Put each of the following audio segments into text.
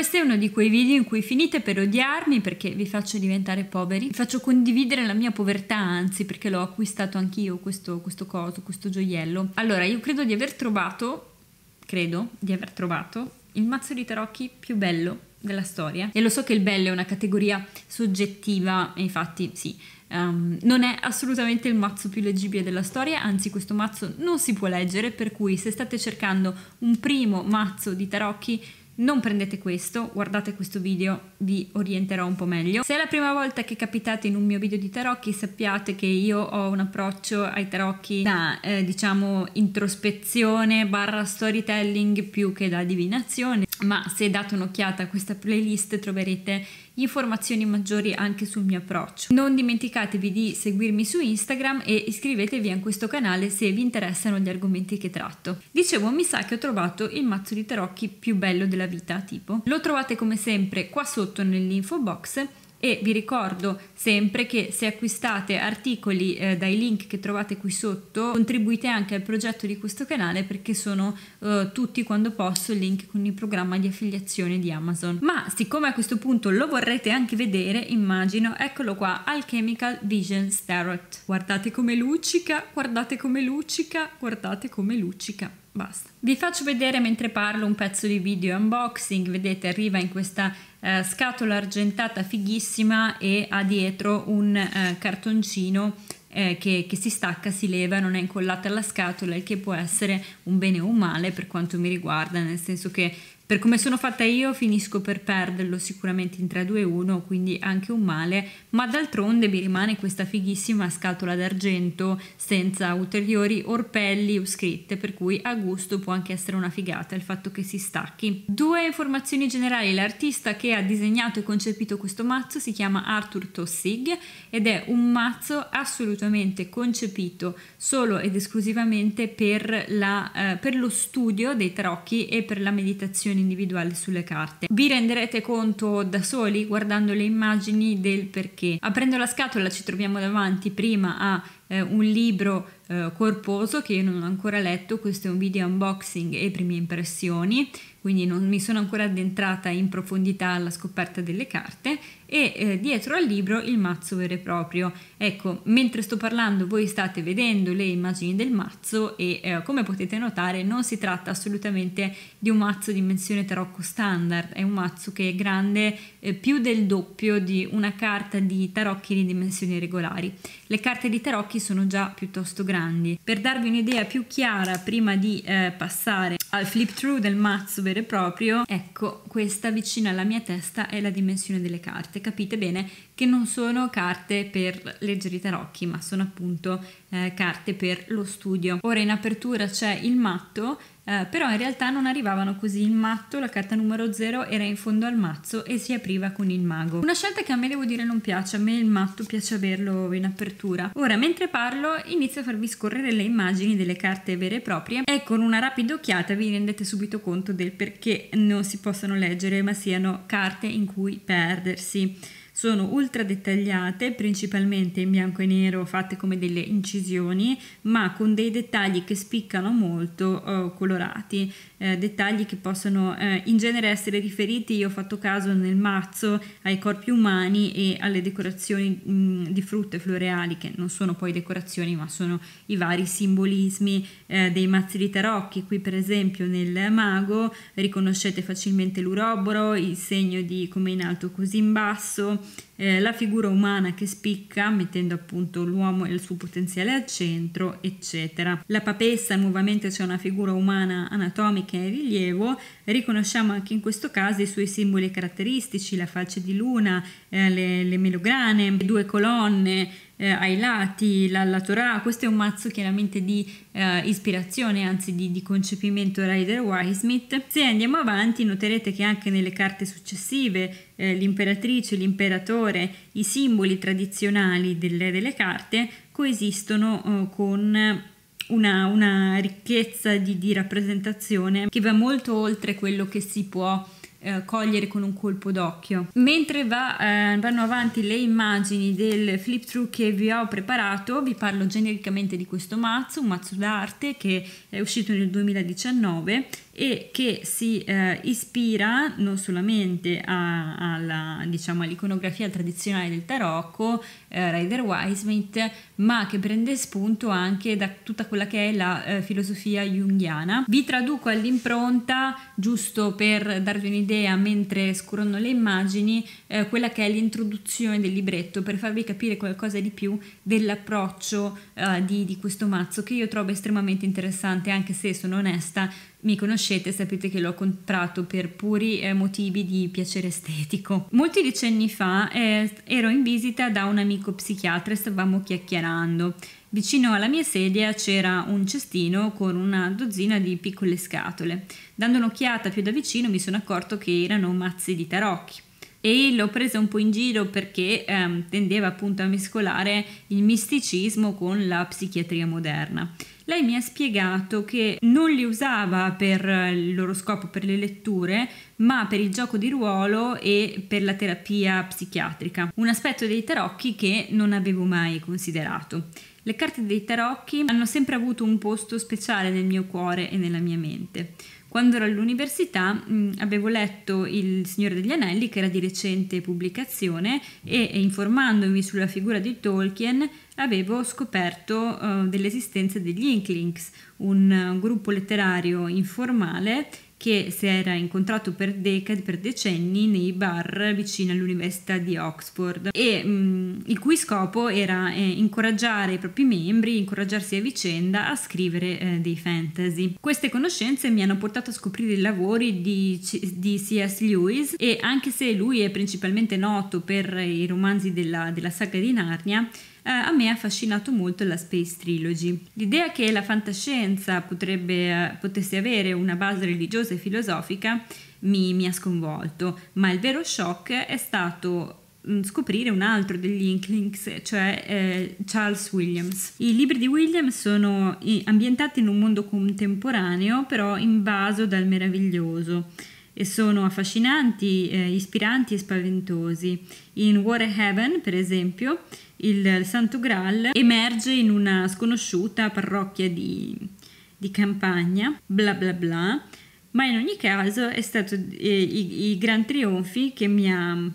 Questo è uno di quei video in cui finite per odiarmi perché vi faccio diventare poveri, vi faccio condividere la mia povertà, anzi perché l'ho acquistato anch'io questo, questo coso, questo gioiello. Allora, io credo di aver trovato, credo di aver trovato, il mazzo di tarocchi più bello della storia e lo so che il bello è una categoria soggettiva e infatti sì um, non è assolutamente il mazzo più leggibile della storia anzi questo mazzo non si può leggere per cui se state cercando un primo mazzo di tarocchi non prendete questo, guardate questo video, vi orienterò un po' meglio. Se è la prima volta che capitate in un mio video di tarocchi, sappiate che io ho un approccio ai tarocchi da, eh, diciamo, introspezione barra storytelling più che da divinazione, ma se date un'occhiata a questa playlist troverete informazioni maggiori anche sul mio approccio. Non dimenticatevi di seguirmi su Instagram e iscrivetevi a questo canale se vi interessano gli argomenti che tratto. Dicevo, mi sa che ho trovato il mazzo di tarocchi più bello della vita tipo. Lo trovate come sempre qua sotto nell'info box e vi ricordo sempre che se acquistate articoli eh, dai link che trovate qui sotto contribuite anche al progetto di questo canale perché sono eh, tutti quando posso link con il programma di affiliazione di Amazon ma siccome a questo punto lo vorrete anche vedere immagino eccolo qua Alchemical Vision Starrett guardate come luccica guardate come luccica guardate come luccica Basta. Vi faccio vedere mentre parlo un pezzo di video unboxing, vedete arriva in questa eh, scatola argentata fighissima e ha dietro un eh, cartoncino eh, che, che, si stacca, si leva, non è incollata alla scatola, il che può essere un bene o un male per quanto mi riguarda, nel senso che per come sono fatta io finisco per perderlo sicuramente in 3-2-1, quindi anche un male, ma d'altronde mi rimane questa fighissima scatola d'argento senza ulteriori orpelli o scritte, per cui a gusto può anche essere una figata il fatto che si stacchi. Due informazioni generali, l'artista che ha disegnato e concepito questo mazzo si chiama Arthur Tossig ed è un mazzo assolutamente concepito solo ed esclusivamente per, la, eh, per lo studio dei tarocchi e per la meditazione selezione individuale sulle carte. Vi renderete conto da soli guardando le immagini del perché. Aprendo la scatola ci troviamo davanti prima a eh, un libro eh, corposo che io non ho ancora letto, questo è un video unboxing e prime impressioni, quindi non mi sono ancora addentrata in profondità alla scoperta delle carte e eh, dietro al libro il mazzo vero e proprio. Ecco, mentre sto parlando voi state vedendo le immagini del mazzo e eh, come potete notare non si tratta assolutamente di un mazzo dimensione tarocco standard, è un mazzo che è grande eh, più del doppio di una carta di tarocchi di dimensioni regolari. Le carte di tarocchi sono già piuttosto grandi grandi. Per darvi un'idea più chiara prima di eh, passare al flip through del mazzo vero e proprio, ecco questa vicina alla mia testa è la dimensione delle carte. Capite bene che non sono carte per leggere i tarocchi, ma sono appunto eh, carte per lo studio. Ora in apertura c'è il matto eh, però in realtà non arrivavano così il matto, la carta numero 0 era in fondo al mazzo e si apriva con il mago. Una scelta che a me devo dire non piace, a me il matto piace averlo in apertura. Ora, mentre parlo, inizio a farvi scorrere le immagini delle carte vere e proprie e con una rapida occhiata vi rendete subito conto del perché non si possono leggere, ma siano carte in cui perdersi. Sono ultra dettagliate, principalmente in bianco e nero, fatte come delle incisioni, ma con dei dettagli che spiccano molto eh, colorati, eh, dettagli che possono eh, in genere essere riferiti, io ho fatto caso nel mazzo, ai corpi umani e alle decorazioni mh, mm, di frutte floreali, che non sono poi decorazioni, ma sono i vari simbolismi eh, dei mazzi di tarocchi. Qui per esempio nel mago riconoscete facilmente l'uroboro, il segno di come in alto così in basso, eh, la figura umana che spicca mettendo appunto l'uomo e il suo potenziale al centro, eccetera. La papessa nuovamente c'è cioè una figura umana anatomica in rilievo, riconosciamo anche in questo caso i suoi simboli caratteristici, la falce di luna, eh, le, le melograne, le due colonne, eh, ai lati, la, la Torah, questo è un mazzo chiaramente di eh, ispirazione, anzi di, di concepimento Rider Smith. Se andiamo avanti noterete che anche nelle carte successive eh, l'imperatrice, l'imperatore, i simboli tradizionali delle, delle carte coesistono eh, con una, una, ricchezza di, di rappresentazione che va molto oltre quello che si può eh, cogliere con un colpo d'occhio. Mentre va, eh, vanno avanti le immagini del flip through che vi ho preparato, vi parlo genericamente di questo mazzo, un mazzo d'arte che è uscito nel 2019 e che si eh, ispira non solamente a, alla, diciamo, all'iconografia tradizionale del tarocco eh, Rider Wisemate, ma che prende spunto anche da tutta quella che è la eh, filosofia junghiana. Vi traduco all'impronta, giusto per darvi un'idea mentre scurono le immagini, eh, quella che è l'introduzione del libretto per farvi capire qualcosa di più dell'approccio eh, di, di questo mazzo che io trovo estremamente interessante anche se sono onesta mi conoscete sapete che l'ho comprato per puri eh, motivi di piacere estetico. Molti decenni fa eh, ero in visita da un amico psichiatra e stavamo chiacchierando. Vicino alla mia sedia c'era un cestino con una dozzina di piccole scatole. Dando un'occhiata più da vicino mi sono accorto che erano mazzi di tarocchi e l'ho presa un po' in giro perché ehm, tendeva appunto a mescolare il misticismo con la psichiatria moderna. Lei mi ha spiegato che non li usava per il loro scopo, per le letture, ma per il gioco di ruolo e per la terapia psichiatrica, un aspetto dei tarocchi che non avevo mai considerato. Le carte dei tarocchi hanno sempre avuto un posto speciale nel mio cuore e nella mia mente. Quando ero all'università mh, mm, avevo letto Il Signore degli Anelli, che era di recente pubblicazione, e informandomi sulla figura di Tolkien avevo scoperto uh, eh, dell'esistenza degli Inklings, un uh, gruppo letterario informale che si era incontrato per decadi, per decenni nei bar vicino all'Università di Oxford e mh, mm, il cui scopo era eh, incoraggiare i propri membri, incoraggiarsi a vicenda a scrivere eh, dei fantasy. Queste conoscenze mi hanno portato a scoprire i lavori di, di C.S. Lewis e anche se lui è principalmente noto per i romanzi della, della saga di Narnia, eh, a me ha affascinato molto la Space Trilogy. L'idea che la fantascienza potrebbe, eh, potesse avere una base religiosa e filosofica mi, mi ha sconvolto, ma il vero shock è stato mm, scoprire un altro degli Inklings, cioè eh, Charles Williams. I libri di Williams sono ambientati in un mondo contemporaneo, però invaso dal meraviglioso e sono affascinanti, eh, ispiranti e spaventosi. In War Heaven, per esempio, il Santo Graal emerge in una sconosciuta parrocchia di, di campagna, bla bla bla, ma in ogni caso è stato eh, i, i gran trionfi che mi ha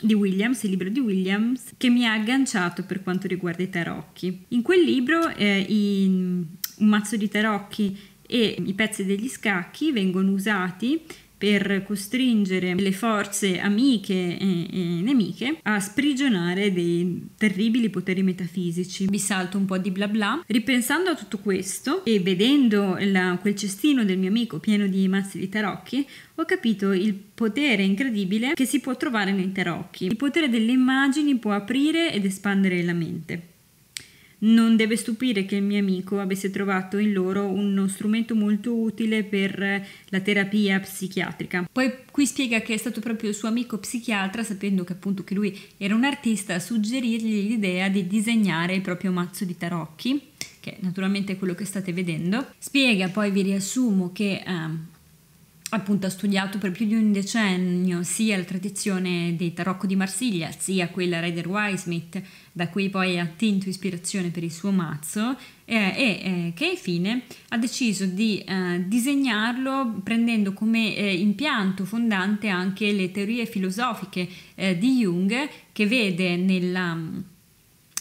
di Williams, il libro di Williams, che mi ha agganciato per quanto riguarda i tarocchi. In quel libro eh, i, un mazzo di tarocchi e i pezzi degli scacchi vengono usati per costringere le forze amiche e, e nemiche a sprigionare dei terribili poteri metafisici. Vi salto un po' di bla bla. Ripensando a tutto questo e vedendo la, quel cestino del mio amico pieno di mazzi di tarocchi, ho capito il potere incredibile che si può trovare nei tarocchi. Il potere delle immagini può aprire ed espandere la mente. Non deve stupire che il mio amico avesse trovato in loro uno strumento molto utile per la terapia psichiatrica. Poi qui spiega che è stato proprio il suo amico psichiatra, sapendo che appunto che lui era un artista, a suggerirgli l'idea di disegnare il proprio mazzo di tarocchi, che naturalmente è quello che state vedendo. Spiega, poi vi riassumo che... Um, appunto ha studiato per più di un decennio sia la tradizione dei tarocco di Marsiglia sia quella Rider Wisemith da cui poi ha attinto ispirazione per il suo mazzo eh, e eh, che infine ha deciso di eh, disegnarlo prendendo come eh, impianto fondante anche le teorie filosofiche eh, di Jung che vede nella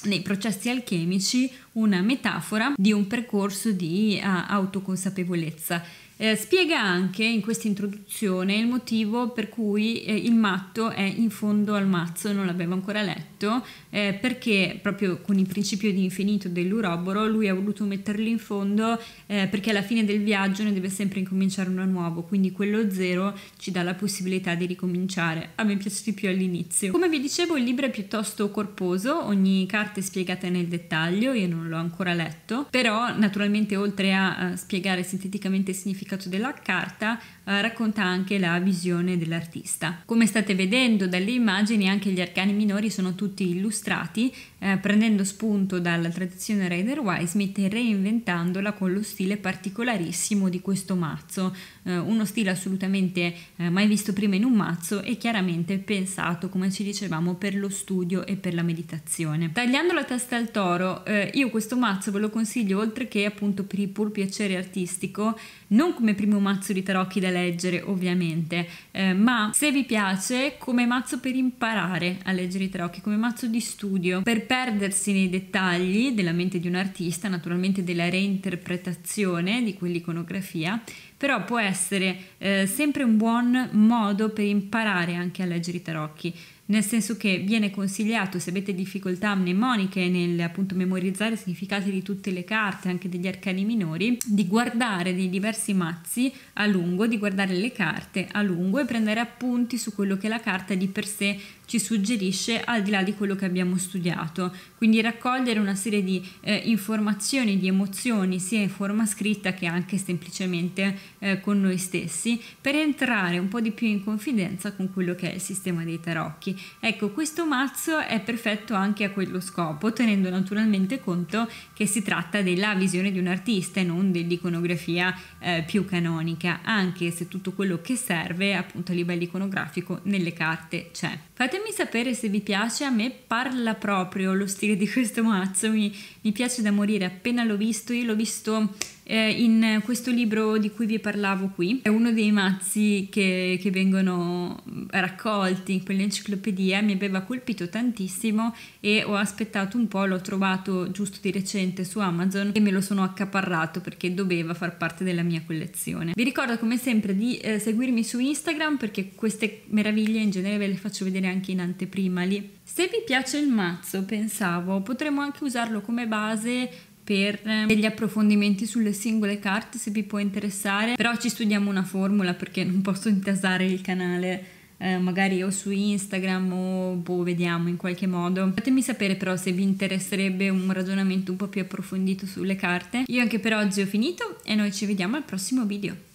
nei processi alchemici una metafora di un percorso di uh, autoconsapevolezza. Eh, spiega anche in questa introduzione il motivo per cui eh, il matto è in fondo al mazzo, non l'avevo ancora letto, eh, perché proprio con il principio di infinito dell'uroboro lui ha voluto metterlo in fondo eh, perché alla fine del viaggio ne deve sempre incominciare uno nuovo, quindi quello zero ci dà la possibilità di ricominciare. A me piace di più all'inizio. Come vi dicevo il libro è piuttosto corposo, ogni carta è spiegata nel dettaglio, io non l'ho ancora letto, però naturalmente oltre a, a eh, spiegare sinteticamente il significato significato della carta eh, racconta anche la visione dell'artista. Come state vedendo dalle immagini anche gli arcani minori sono tutti illustrati eh, prendendo spunto dalla tradizione Raider Wisemith e reinventandola con lo stile particolarissimo di questo mazzo, eh, uno stile assolutamente eh, mai visto prima in un mazzo e chiaramente pensato come ci dicevamo per lo studio e per la meditazione. Tagliando la testa al toro, eh, io questo mazzo ve lo consiglio oltre che appunto per il pur piacere artistico, non come primo mazzo di tarocchi della leggere ovviamente, eh, ma se vi piace come mazzo per imparare a leggere i tarocchi, come mazzo di studio, per perdersi nei dettagli della mente di un artista, naturalmente della reinterpretazione di quell'iconografia, però può essere eh, sempre un buon modo per imparare anche a leggere i tarocchi nel senso che viene consigliato se avete difficoltà mnemoniche nel appunto memorizzare i significati di tutte le carte, anche degli arcani minori, di guardare dei diversi mazzi a lungo, di guardare le carte a lungo e prendere appunti su quello che la carta di per sé ci suggerisce al di là di quello che abbiamo studiato. Quindi raccogliere una serie di eh, informazioni, di emozioni, sia in forma scritta che anche semplicemente eh, con noi stessi, per entrare un po' di più in confidenza con quello che è il sistema dei tarocchi. Ecco, questo mazzo è perfetto anche a quello scopo, tenendo naturalmente conto che si tratta della visione di un artista e non dell'iconografia eh, più canonica, anche se tutto quello che serve appunto a livello iconografico nelle carte c'è. Fatemi sapere se vi piace, a me parla proprio lo stile di questo mazzo, mi, mi piace da morire, appena l'ho visto, io l'ho visto eh, in questo libro di cui vi parlavo qui è uno dei mazzi che, che vengono raccolti in quell'enciclopedia, mi aveva colpito tantissimo e ho aspettato un po', l'ho trovato giusto di recente su Amazon e me lo sono accaparrato perché doveva far parte della mia collezione. Vi ricordo come sempre di eh, seguirmi su Instagram perché queste meraviglie in genere ve le faccio vedere anche in anteprima lì. Se vi piace il mazzo, pensavo, potremmo anche usarlo come base per ehm, degli approfondimenti sulle singole carte se vi può interessare, però ci studiamo una formula perché non posso intasare il canale eh, magari o su Instagram o boh, vediamo in qualche modo. Fatemi sapere però se vi interesserebbe un ragionamento un po' più approfondito sulle carte. Io anche per oggi ho finito e noi ci vediamo al prossimo video.